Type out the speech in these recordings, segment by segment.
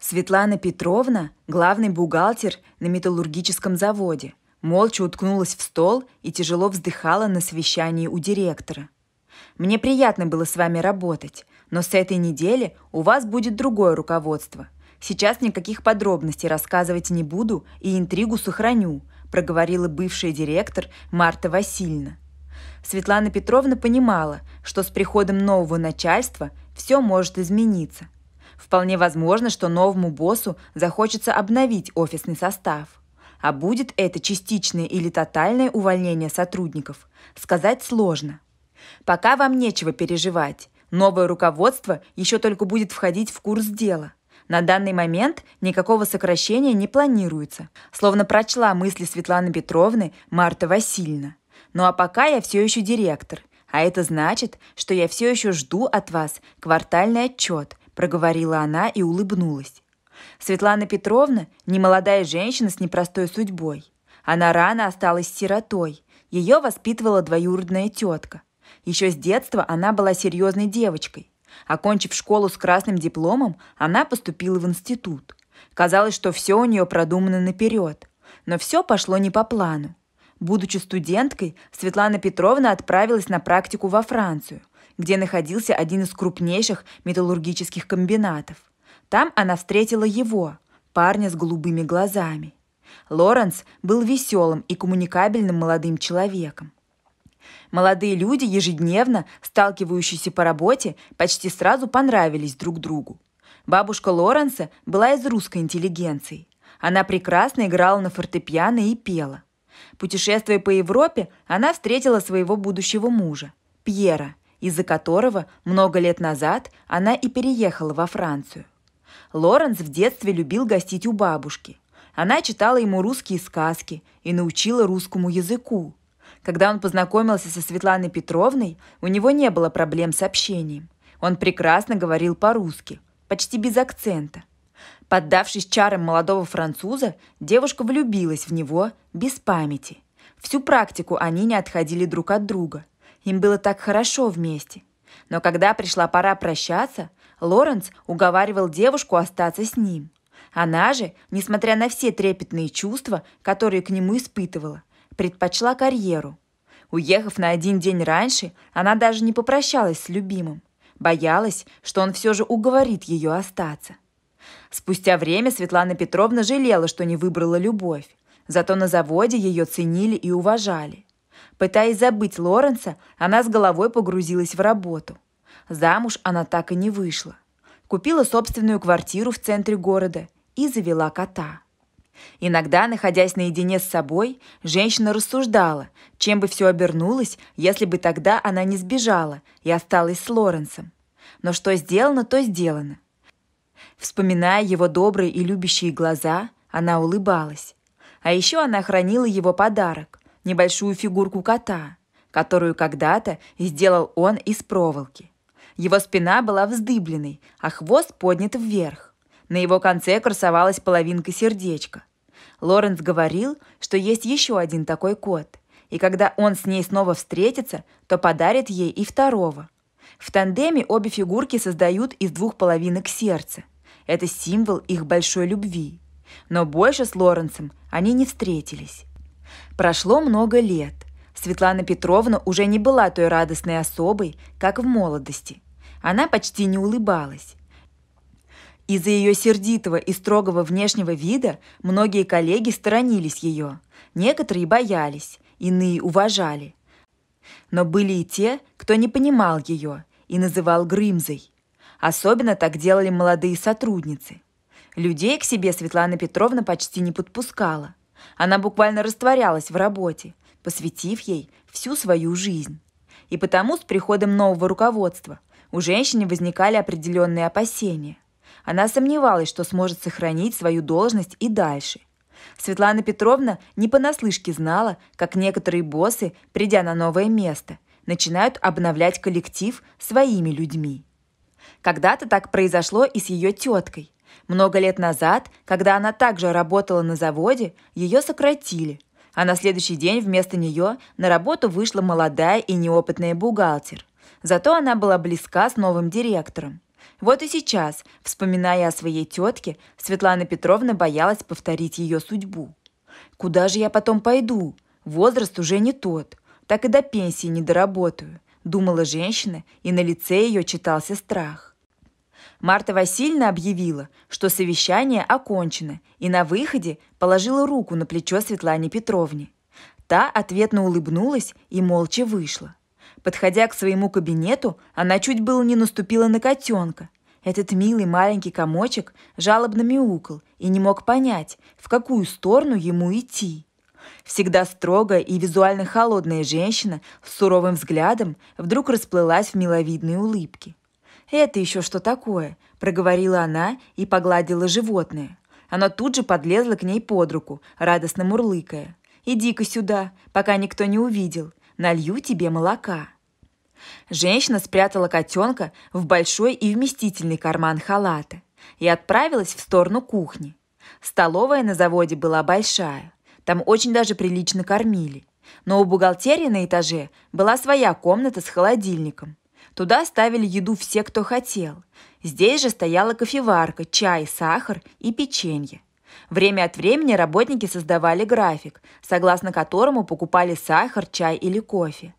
Светлана Петровна, главный бухгалтер на металлургическом заводе, молча уткнулась в стол и тяжело вздыхала на совещании у директора. «Мне приятно было с вами работать, но с этой недели у вас будет другое руководство. Сейчас никаких подробностей рассказывать не буду и интригу сохраню», проговорила бывший директор Марта Васильевна. Светлана Петровна понимала, что с приходом нового начальства все может измениться – Вполне возможно, что новому боссу захочется обновить офисный состав. А будет это частичное или тотальное увольнение сотрудников, сказать сложно. Пока вам нечего переживать. Новое руководство еще только будет входить в курс дела. На данный момент никакого сокращения не планируется, словно прочла мысли Светланы Петровны Марта Васильевна. Ну а пока я все еще директор, а это значит, что я все еще жду от вас квартальный отчет, проговорила она и улыбнулась. Светлана Петровна – немолодая женщина с непростой судьбой. Она рано осталась сиротой. Ее воспитывала двоюродная тетка. Еще с детства она была серьезной девочкой. Окончив школу с красным дипломом, она поступила в институт. Казалось, что все у нее продумано наперед. Но все пошло не по плану. Будучи студенткой, Светлана Петровна отправилась на практику во Францию где находился один из крупнейших металлургических комбинатов. Там она встретила его, парня с голубыми глазами. Лоренс был веселым и коммуникабельным молодым человеком. Молодые люди, ежедневно сталкивающиеся по работе, почти сразу понравились друг другу. Бабушка Лоренса была из русской интеллигенции. Она прекрасно играла на фортепиано и пела. Путешествуя по Европе, она встретила своего будущего мужа, Пьера, из-за которого много лет назад она и переехала во Францию. Лоренс в детстве любил гостить у бабушки. Она читала ему русские сказки и научила русскому языку. Когда он познакомился со Светланой Петровной, у него не было проблем с общением. Он прекрасно говорил по-русски, почти без акцента. Поддавшись чарам молодого француза, девушка влюбилась в него без памяти. Всю практику они не отходили друг от друга – им было так хорошо вместе. Но когда пришла пора прощаться, Лоренс уговаривал девушку остаться с ним. Она же, несмотря на все трепетные чувства, которые к нему испытывала, предпочла карьеру. Уехав на один день раньше, она даже не попрощалась с любимым. Боялась, что он все же уговорит ее остаться. Спустя время Светлана Петровна жалела, что не выбрала любовь. Зато на заводе ее ценили и уважали. Пытаясь забыть Лоренса, она с головой погрузилась в работу. Замуж она так и не вышла. Купила собственную квартиру в центре города и завела кота. Иногда, находясь наедине с собой, женщина рассуждала, чем бы все обернулось, если бы тогда она не сбежала и осталась с Лоренсом. Но что сделано, то сделано. Вспоминая его добрые и любящие глаза, она улыбалась. А еще она хранила его подарок небольшую фигурку кота, которую когда-то сделал он из проволоки. Его спина была вздыбленной, а хвост поднят вверх. На его конце красовалась половинка сердечка. Лоренс говорил, что есть еще один такой кот, и когда он с ней снова встретится, то подарит ей и второго. В тандеме обе фигурки создают из двух половинок сердца. Это символ их большой любви. Но больше с Лоренсом они не встретились. Прошло много лет. Светлана Петровна уже не была той радостной особой, как в молодости. Она почти не улыбалась. Из-за ее сердитого и строгого внешнего вида многие коллеги сторонились ее. Некоторые боялись, иные уважали. Но были и те, кто не понимал ее и называл Грымзой. Особенно так делали молодые сотрудницы. Людей к себе Светлана Петровна почти не подпускала. Она буквально растворялась в работе, посвятив ей всю свою жизнь. И потому с приходом нового руководства у женщины возникали определенные опасения. Она сомневалась, что сможет сохранить свою должность и дальше. Светлана Петровна не понаслышке знала, как некоторые боссы, придя на новое место, начинают обновлять коллектив своими людьми. Когда-то так произошло и с ее теткой, много лет назад, когда она также работала на заводе, ее сократили, а на следующий день вместо нее на работу вышла молодая и неопытная бухгалтер. Зато она была близка с новым директором. Вот и сейчас, вспоминая о своей тетке, Светлана Петровна боялась повторить ее судьбу. «Куда же я потом пойду? Возраст уже не тот. Так и до пенсии не доработаю», – думала женщина, и на лице ее читался страх. Марта Васильевна объявила, что совещание окончено, и на выходе положила руку на плечо Светлане Петровне. Та ответно улыбнулась и молча вышла. Подходя к своему кабинету, она чуть было не наступила на котенка. Этот милый маленький комочек жалобно мяукал и не мог понять, в какую сторону ему идти. Всегда строгая и визуально холодная женщина с суровым взглядом вдруг расплылась в миловидной улыбке. «Это еще что такое?» – проговорила она и погладила животное. Оно тут же подлезло к ней под руку, радостно мурлыкая. «Иди-ка сюда, пока никто не увидел. Налью тебе молока». Женщина спрятала котенка в большой и вместительный карман халата и отправилась в сторону кухни. Столовая на заводе была большая. Там очень даже прилично кормили. Но у бухгалтерии на этаже была своя комната с холодильником. Туда ставили еду все, кто хотел. Здесь же стояла кофеварка, чай, сахар и печенье. Время от времени работники создавали график, согласно которому покупали сахар, чай или кофе.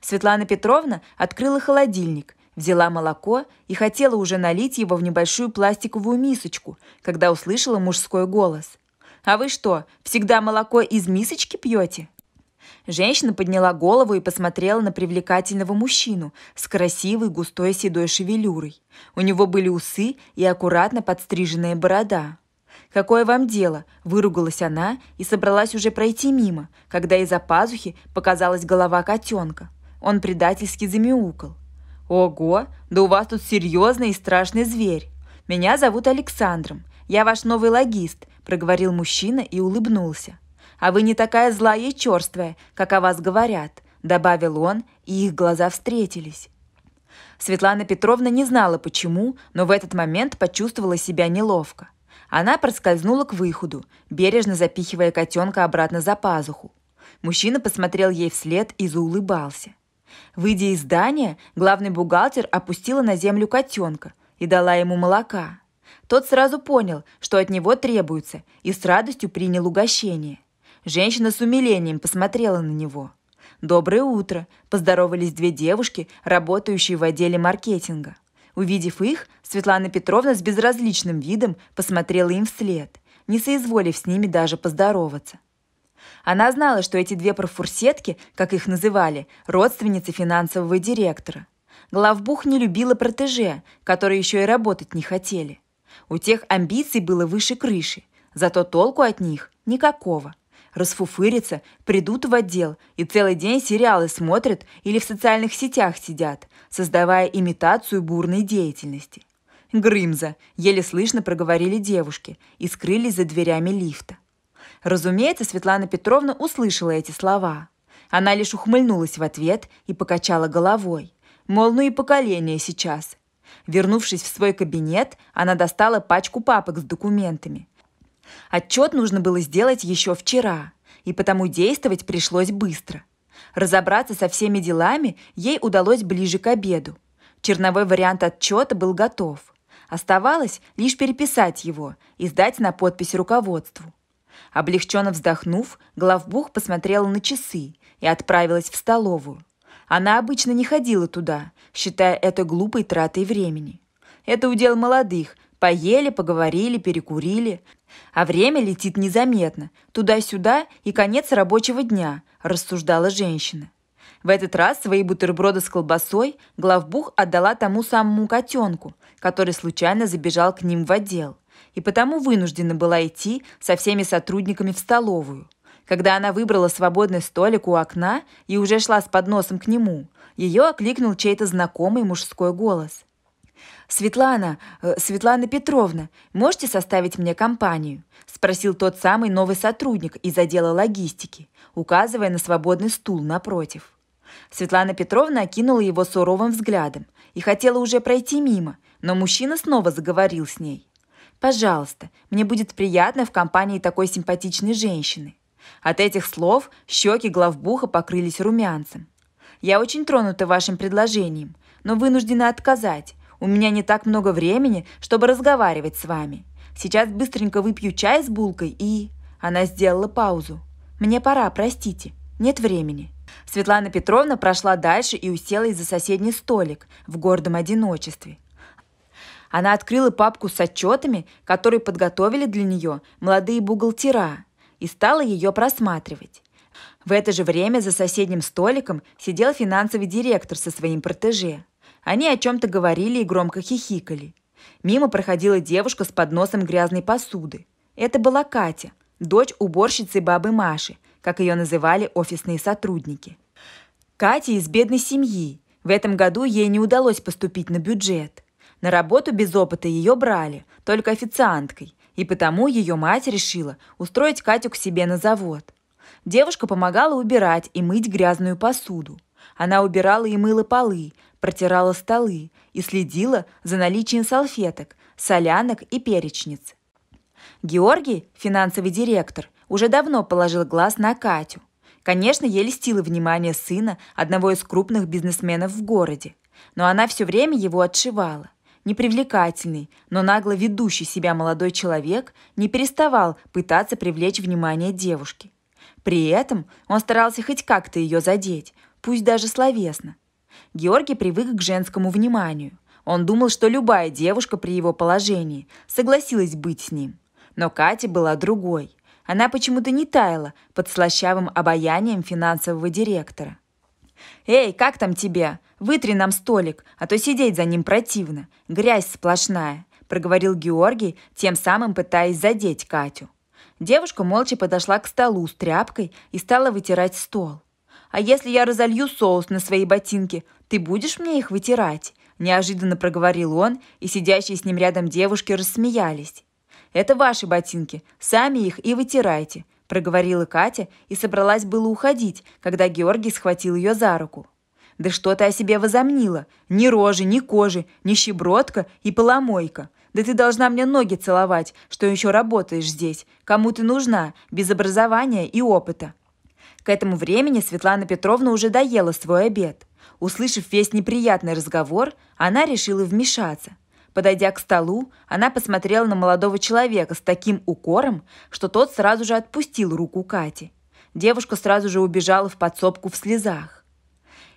Светлана Петровна открыла холодильник, взяла молоко и хотела уже налить его в небольшую пластиковую мисочку, когда услышала мужской голос. «А вы что, всегда молоко из мисочки пьете?» Женщина подняла голову и посмотрела на привлекательного мужчину с красивой густой седой шевелюрой. У него были усы и аккуратно подстриженная борода. «Какое вам дело?» – выругалась она и собралась уже пройти мимо, когда из-за пазухи показалась голова котенка. Он предательски замяукал. «Ого, да у вас тут серьезный и страшный зверь! Меня зовут Александром, я ваш новый логист», – проговорил мужчина и улыбнулся а вы не такая злая и черствая, как о вас говорят», — добавил он, и их глаза встретились. Светлана Петровна не знала почему, но в этот момент почувствовала себя неловко. Она проскользнула к выходу, бережно запихивая котенка обратно за пазуху. Мужчина посмотрел ей вслед и заулыбался. Выйдя из здания, главный бухгалтер опустила на землю котенка и дала ему молока. Тот сразу понял, что от него требуется, и с радостью принял угощение – Женщина с умилением посмотрела на него. «Доброе утро!» – поздоровались две девушки, работающие в отделе маркетинга. Увидев их, Светлана Петровна с безразличным видом посмотрела им вслед, не соизволив с ними даже поздороваться. Она знала, что эти две профурсетки, как их называли, родственницы финансового директора. Главбух не любила протеже, которые еще и работать не хотели. У тех амбиций было выше крыши, зато толку от них никакого расфуфырятся, придут в отдел и целый день сериалы смотрят или в социальных сетях сидят, создавая имитацию бурной деятельности. Грымза, еле слышно проговорили девушки и скрылись за дверями лифта. Разумеется, Светлана Петровна услышала эти слова. Она лишь ухмыльнулась в ответ и покачала головой. Мол, ну и поколение сейчас. Вернувшись в свой кабинет, она достала пачку папок с документами. Отчет нужно было сделать еще вчера, и потому действовать пришлось быстро. Разобраться со всеми делами ей удалось ближе к обеду. Черновой вариант отчета был готов. Оставалось лишь переписать его и сдать на подпись руководству. Облегченно вздохнув, главбух посмотрела на часы и отправилась в столовую. Она обычно не ходила туда, считая это глупой тратой времени. Это удел молодых. Поели, поговорили, перекурили, а время летит незаметно, туда-сюда и конец рабочего дня, рассуждала женщина. В этот раз свои бутерброды с колбасой главбух отдала тому самому котенку, который случайно забежал к ним в отдел, и потому вынуждена была идти со всеми сотрудниками в столовую. Когда она выбрала свободный столик у окна и уже шла с подносом к нему, ее окликнул чей-то знакомый мужской голос – «Светлана, э, Светлана Петровна, можете составить мне компанию?» – спросил тот самый новый сотрудник из отдела логистики, указывая на свободный стул напротив. Светлана Петровна окинула его суровым взглядом и хотела уже пройти мимо, но мужчина снова заговорил с ней. «Пожалуйста, мне будет приятно в компании такой симпатичной женщины». От этих слов щеки главбуха покрылись румянцем. «Я очень тронута вашим предложением, но вынуждена отказать. У меня не так много времени, чтобы разговаривать с вами. Сейчас быстренько выпью чай с булкой и...» Она сделала паузу. «Мне пора, простите. Нет времени». Светлана Петровна прошла дальше и уселась за соседний столик в гордом одиночестве. Она открыла папку с отчетами, которые подготовили для нее молодые бухгалтера, и стала ее просматривать. В это же время за соседним столиком сидел финансовый директор со своим протеже. Они о чем-то говорили и громко хихикали. Мимо проходила девушка с подносом грязной посуды. Это была Катя, дочь уборщицы бабы Маши, как ее называли офисные сотрудники. Катя из бедной семьи. В этом году ей не удалось поступить на бюджет. На работу без опыта ее брали, только официанткой, и потому ее мать решила устроить Катю к себе на завод. Девушка помогала убирать и мыть грязную посуду. Она убирала и мыла полы, протирала столы и следила за наличием салфеток, солянок и перечниц. Георгий, финансовый директор, уже давно положил глаз на Катю. Конечно, ей льстило внимание сына одного из крупных бизнесменов в городе, но она все время его отшивала. Непривлекательный, но нагло ведущий себя молодой человек не переставал пытаться привлечь внимание девушки. При этом он старался хоть как-то ее задеть, пусть даже словесно, Георгий привык к женскому вниманию. Он думал, что любая девушка при его положении согласилась быть с ним. Но Катя была другой. Она почему-то не таяла под слащавым обаянием финансового директора. «Эй, как там тебе? Вытри нам столик, а то сидеть за ним противно. Грязь сплошная», – проговорил Георгий, тем самым пытаясь задеть Катю. Девушка молча подошла к столу с тряпкой и стала вытирать стол. А если я разолью соус на свои ботинки, ты будешь мне их вытирать?» Неожиданно проговорил он, и сидящие с ним рядом девушки рассмеялись. «Это ваши ботинки, сами их и вытирайте», – проговорила Катя и собралась было уходить, когда Георгий схватил ее за руку. «Да что ты о себе возомнила? Ни рожи, ни кожи, ни щебродка и поломойка. Да ты должна мне ноги целовать, что еще работаешь здесь. Кому ты нужна, без образования и опыта. К этому времени Светлана Петровна уже доела свой обед. Услышав весь неприятный разговор, она решила вмешаться. Подойдя к столу, она посмотрела на молодого человека с таким укором, что тот сразу же отпустил руку Кати. Девушка сразу же убежала в подсобку в слезах.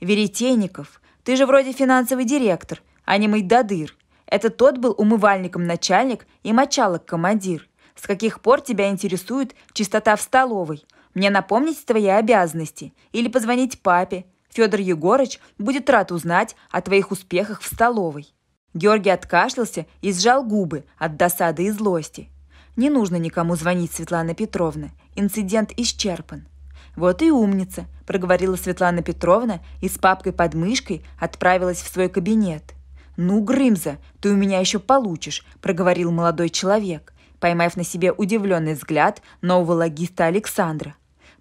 «Веретейников, ты же вроде финансовый директор, а не мой додыр. Это тот был умывальником начальник и мочалок командир. С каких пор тебя интересует чистота в столовой? мне напомнить твои обязанности или позвонить папе. Федор Егорыч будет рад узнать о твоих успехах в столовой». Георгий откашлялся и сжал губы от досады и злости. «Не нужно никому звонить, Светлана Петровна. Инцидент исчерпан». «Вот и умница», – проговорила Светлана Петровна и с папкой под мышкой отправилась в свой кабинет. «Ну, Грымза, ты у меня еще получишь», – проговорил молодой человек, поймав на себе удивленный взгляд нового логиста Александра.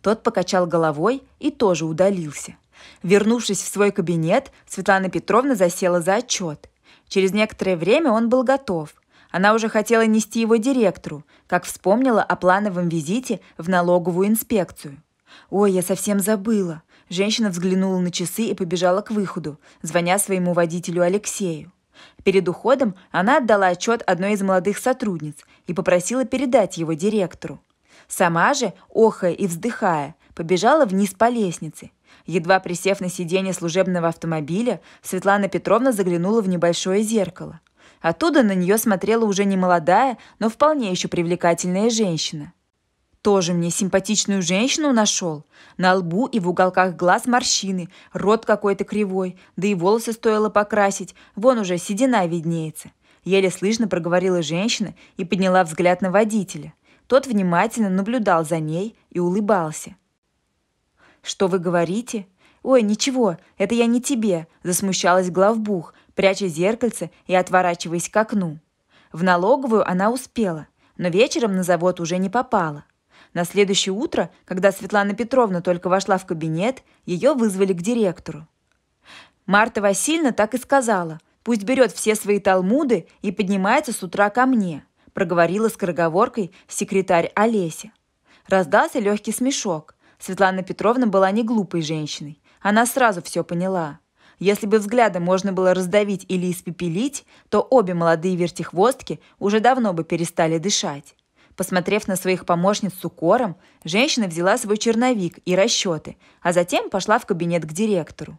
Тот покачал головой и тоже удалился. Вернувшись в свой кабинет, Светлана Петровна засела за отчет. Через некоторое время он был готов. Она уже хотела нести его директору, как вспомнила о плановом визите в налоговую инспекцию. «Ой, я совсем забыла». Женщина взглянула на часы и побежала к выходу, звоня своему водителю Алексею. Перед уходом она отдала отчет одной из молодых сотрудниц и попросила передать его директору. Сама же, охая и вздыхая, побежала вниз по лестнице. Едва присев на сиденье служебного автомобиля, Светлана Петровна заглянула в небольшое зеркало. Оттуда на нее смотрела уже не молодая, но вполне еще привлекательная женщина. Тоже мне симпатичную женщину нашел. На лбу и в уголках глаз морщины, рот какой-то кривой, да и волосы стоило покрасить, вон уже седина виднеется. Еле слышно проговорила женщина и подняла взгляд на водителя – тот внимательно наблюдал за ней и улыбался. «Что вы говорите?» «Ой, ничего, это я не тебе», – засмущалась главбух, пряча зеркальце и отворачиваясь к окну. В налоговую она успела, но вечером на завод уже не попала. На следующее утро, когда Светлана Петровна только вошла в кабинет, ее вызвали к директору. Марта Васильевна так и сказала, пусть берет все свои талмуды и поднимается с утра ко мне – проговорила скороговоркой секретарь Олеся. Раздался легкий смешок. Светлана Петровна была не глупой женщиной. Она сразу все поняла. Если бы взгляды можно было раздавить или испепелить, то обе молодые вертихвостки уже давно бы перестали дышать. Посмотрев на своих помощниц с укором, женщина взяла свой черновик и расчеты, а затем пошла в кабинет к директору.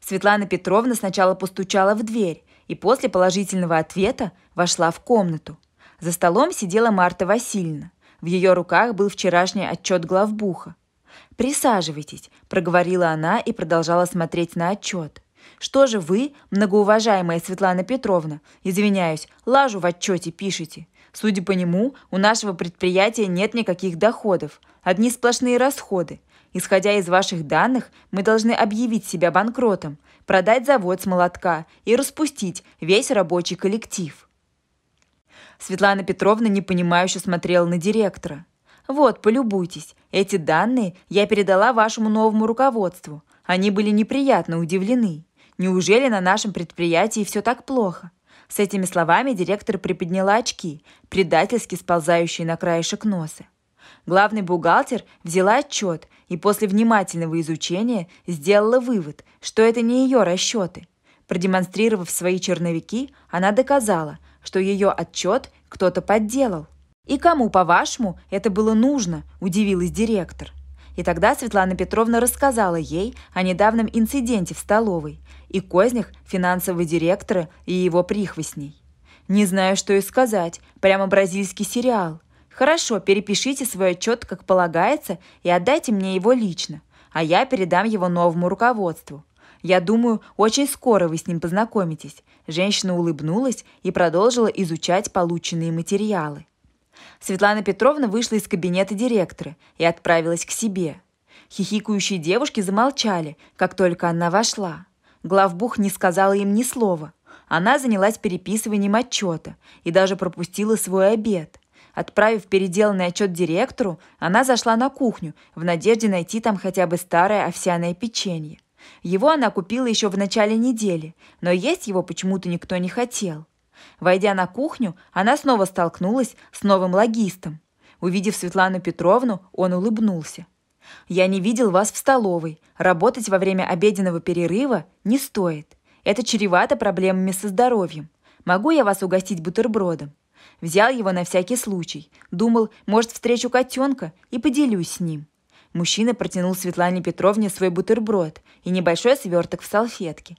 Светлана Петровна сначала постучала в дверь и после положительного ответа вошла в комнату. За столом сидела Марта Васильевна. В ее руках был вчерашний отчет главбуха. «Присаживайтесь», – проговорила она и продолжала смотреть на отчет. «Что же вы, многоуважаемая Светлана Петровна, извиняюсь, лажу в отчете пишете? Судя по нему, у нашего предприятия нет никаких доходов, одни сплошные расходы. Исходя из ваших данных, мы должны объявить себя банкротом, продать завод с молотка и распустить весь рабочий коллектив». Светлана Петровна непонимающе смотрела на директора. «Вот, полюбуйтесь, эти данные я передала вашему новому руководству. Они были неприятно удивлены. Неужели на нашем предприятии все так плохо?» С этими словами директор приподняла очки, предательски сползающие на краешек носа. Главный бухгалтер взяла отчет и после внимательного изучения сделала вывод, что это не ее расчеты. Продемонстрировав свои черновики, она доказала, что ее отчет кто-то подделал. «И кому, по-вашему, это было нужно?» – удивилась директор. И тогда Светлана Петровна рассказала ей о недавнем инциденте в столовой и кознях финансового директора и его прихвостней. «Не знаю, что и сказать. Прямо бразильский сериал. Хорошо, перепишите свой отчет, как полагается, и отдайте мне его лично, а я передам его новому руководству. Я думаю, очень скоро вы с ним познакомитесь». Женщина улыбнулась и продолжила изучать полученные материалы. Светлана Петровна вышла из кабинета директора и отправилась к себе. Хихикующие девушки замолчали, как только она вошла. Главбух не сказала им ни слова. Она занялась переписыванием отчета и даже пропустила свой обед. Отправив переделанный отчет директору, она зашла на кухню в надежде найти там хотя бы старое овсяное печенье. Его она купила еще в начале недели, но есть его почему-то никто не хотел. Войдя на кухню, она снова столкнулась с новым логистом. Увидев Светлану Петровну, он улыбнулся. «Я не видел вас в столовой. Работать во время обеденного перерыва не стоит. Это чревато проблемами со здоровьем. Могу я вас угостить бутербродом?» Взял его на всякий случай. Думал, может, встречу котенка и поделюсь с ним. Мужчина протянул Светлане Петровне свой бутерброд и небольшой сверток в салфетке.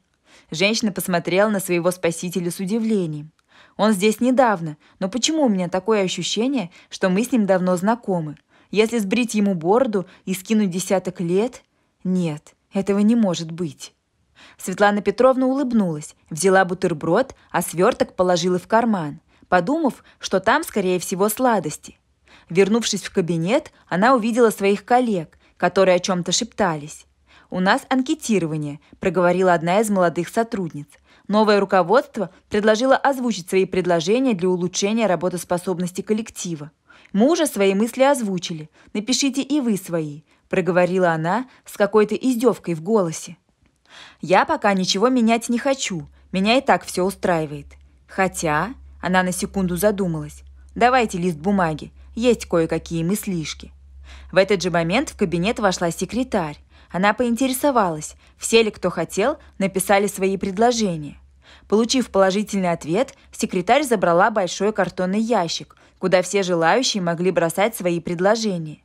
Женщина посмотрела на своего спасителя с удивлением. «Он здесь недавно, но почему у меня такое ощущение, что мы с ним давно знакомы? Если сбрить ему бороду и скинуть десяток лет? Нет, этого не может быть». Светлана Петровна улыбнулась, взяла бутерброд, а сверток положила в карман, подумав, что там, скорее всего, сладости – Вернувшись в кабинет, она увидела своих коллег, которые о чем-то шептались. «У нас анкетирование», – проговорила одна из молодых сотрудниц. Новое руководство предложило озвучить свои предложения для улучшения работоспособности коллектива. «Мы уже свои мысли озвучили. Напишите и вы свои», – проговорила она с какой-то издевкой в голосе. «Я пока ничего менять не хочу. Меня и так все устраивает. Хотя...» – она на секунду задумалась. «Давайте лист бумаги есть кое-какие мыслишки. В этот же момент в кабинет вошла секретарь. Она поинтересовалась, все ли, кто хотел, написали свои предложения. Получив положительный ответ, секретарь забрала большой картонный ящик, куда все желающие могли бросать свои предложения.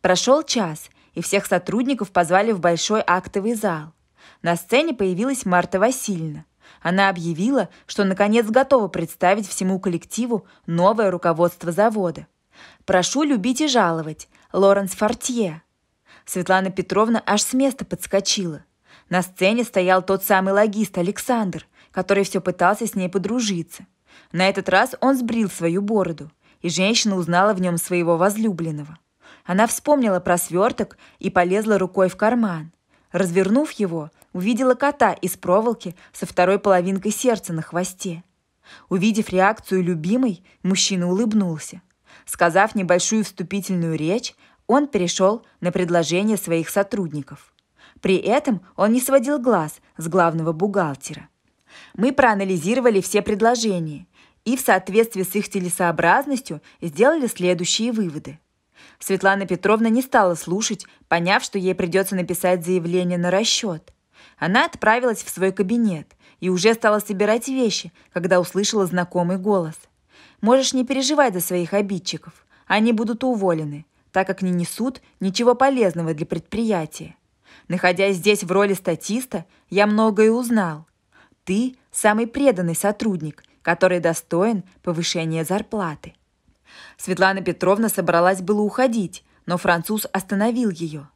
Прошел час, и всех сотрудников позвали в большой актовый зал. На сцене появилась Марта Васильевна. Она объявила, что наконец готова представить всему коллективу новое руководство завода. Прошу любить и жаловать. Лоренс Фортье. Светлана Петровна аж с места подскочила. На сцене стоял тот самый логист Александр, который все пытался с ней подружиться. На этот раз он сбрил свою бороду, и женщина узнала в нем своего возлюбленного. Она вспомнила про сверток и полезла рукой в карман. Развернув его, увидела кота из проволоки со второй половинкой сердца на хвосте. Увидев реакцию любимой, мужчина улыбнулся – Сказав небольшую вступительную речь, он перешел на предложение своих сотрудников. При этом он не сводил глаз с главного бухгалтера. Мы проанализировали все предложения и в соответствии с их целесообразностью сделали следующие выводы. Светлана Петровна не стала слушать, поняв, что ей придется написать заявление на расчет. Она отправилась в свой кабинет и уже стала собирать вещи, когда услышала знакомый голос – Можешь не переживать за своих обидчиков. Они будут уволены, так как не несут ничего полезного для предприятия. Находясь здесь в роли статиста, я многое узнал. Ты – самый преданный сотрудник, который достоин повышения зарплаты. Светлана Петровна собралась было уходить, но француз остановил ее.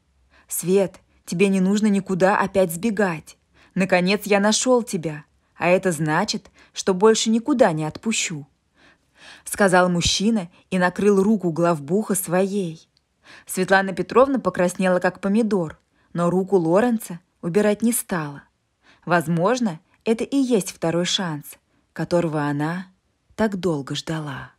«Свет, тебе не нужно никуда опять сбегать. Наконец я нашел тебя, а это значит, что больше никуда не отпущу». — сказал мужчина и накрыл руку главбуха своей. Светлана Петровна покраснела, как помидор, но руку Лоренца убирать не стала. Возможно, это и есть второй шанс, которого она так долго ждала.